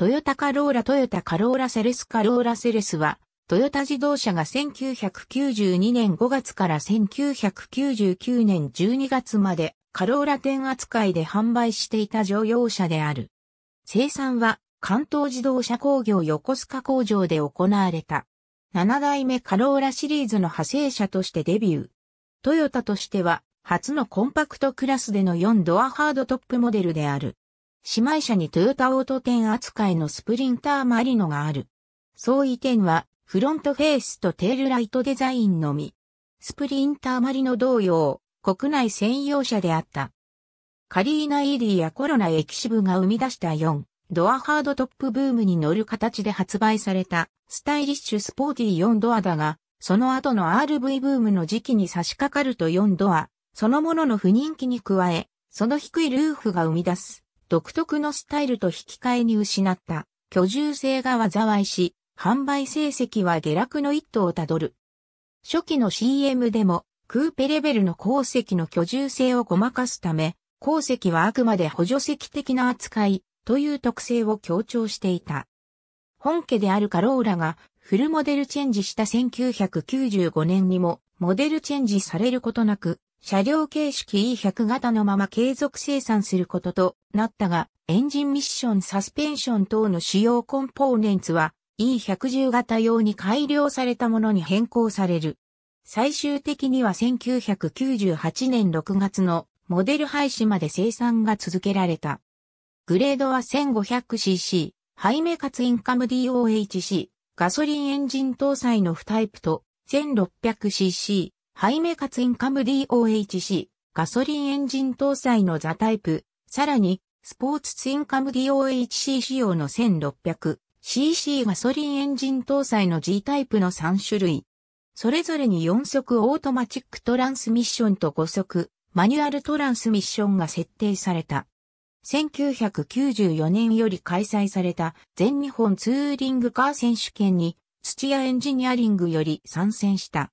トヨタカローラトヨタカローラセレスカローラセレスは、トヨタ自動車が1992年5月から1999年12月までカローラ店扱いで販売していた乗用車である。生産は関東自動車工業横須賀工場で行われた。7代目カローラシリーズの派生車としてデビュー。トヨタとしては初のコンパクトクラスでの4ドアハードトップモデルである。姉妹車にトヨタオート店扱いのスプリンターマリノがある。相違点は、フロントフェースとテールライトデザインのみ。スプリンターマリノ同様、国内専用車であった。カリーナ ED やコロナエキシブが生み出した4、ドアハードトップブームに乗る形で発売された、スタイリッシュスポーティー4ドアだが、その後の RV ブームの時期に差し掛かると4ドア、そのものの不人気に加え、その低いルーフが生み出す、独特のスタイルと引き換えに失った居住性が災いし、販売成績は下落の一途をたどる。初期の CM でも、クーペレベルの鉱石の居住性をごまかすため、鉱石はあくまで補助石的な扱いという特性を強調していた。本家であるカローラがフルモデルチェンジした1995年にもモデルチェンジされることなく、車両形式 E100 型のまま継続生産することと、なったが、エンジンミッションサスペンション等の主要コンポーネンツは E110 型用に改良されたものに変更される。最終的には1998年6月のモデル廃止まで生産が続けられた。グレードは 1500cc、ハイメカツインカム DOHC、ガソリンエンジン搭載の不タイプと 1600cc、ハイメカツインカム DOHC、ガソリンエンジン搭載のザタイプ、さらに、スポーツツインカム DOHC 仕様の 1600cc ガソリンエンジン搭載の G タイプの3種類。それぞれに4速オートマチックトランスミッションと5速マニュアルトランスミッションが設定された。1994年より開催された全日本ツーリングカー選手権に土屋エンジニアリングより参戦した。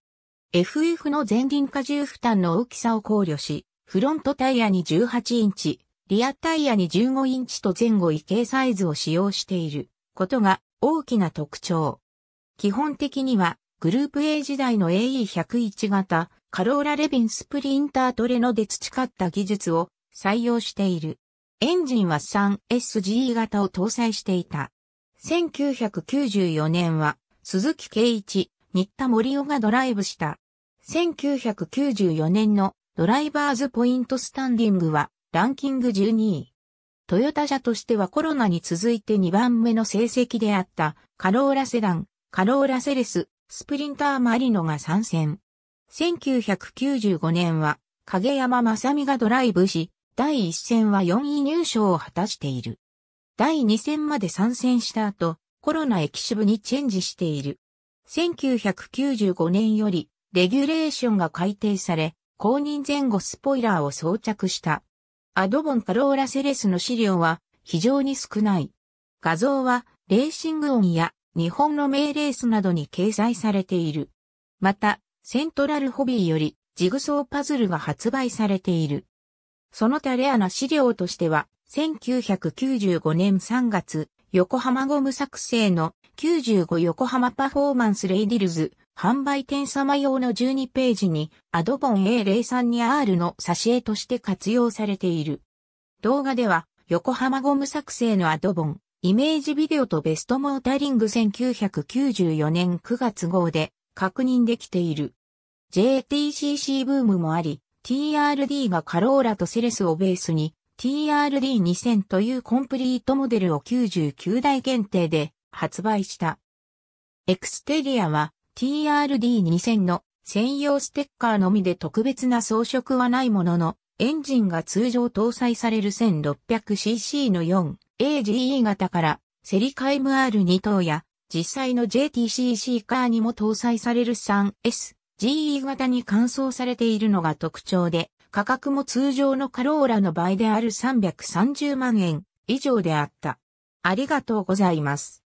FF の前輪荷重負担の大きさを考慮し、フロントタイヤに18インチ、リアタイヤに15インチと前後異形サイズを使用していることが大きな特徴。基本的にはグループ A 時代の AE101 型カローラレビンスプリンタートレノで培った技術を採用している。エンジンは 3SGE 型を搭載していた。1994年は鈴木圭一、新田森尾がドライブした。1994年のドライバーズポイントスタンディングはランキング12位。トヨタ車としてはコロナに続いて2番目の成績であったカローラセダン、カローラセレス、スプリンターマリノが参戦。1995年は影山正美がドライブし、第1戦は4位入賞を果たしている。第2戦まで参戦した後、コロナキシ部にチェンジしている。1995年よりレギュレーションが改定され、公認前後スポイラーを装着したアドボンカローラセレスの資料は非常に少ない。画像はレーシング音や日本の名レースなどに掲載されている。また、セントラルホビーよりジグソーパズルが発売されている。その他レアな資料としては、1995年3月、横浜ゴム作成の95横浜パフォーマンスレイディルズ販売店様用の12ページに、アドボン A032R の挿絵として活用されている。動画では、横浜ゴム作成のアドボン、イメージビデオとベストモータリング1994年9月号で確認できている。JTCC ブームもあり、TRD がカローラとセレスをベースに、TRD2000 というコンプリートモデルを99台限定で発売した。エクステリアは TRD2000 の専用ステッカーのみで特別な装飾はないものの、エンジンが通常搭載される 1600cc の 4AGE 型からセリカ MR2 等や実際の JTCC カーにも搭載される 3SGE 型に換装されているのが特徴で、価格も通常のカローラの倍である330万円以上であった。ありがとうございます。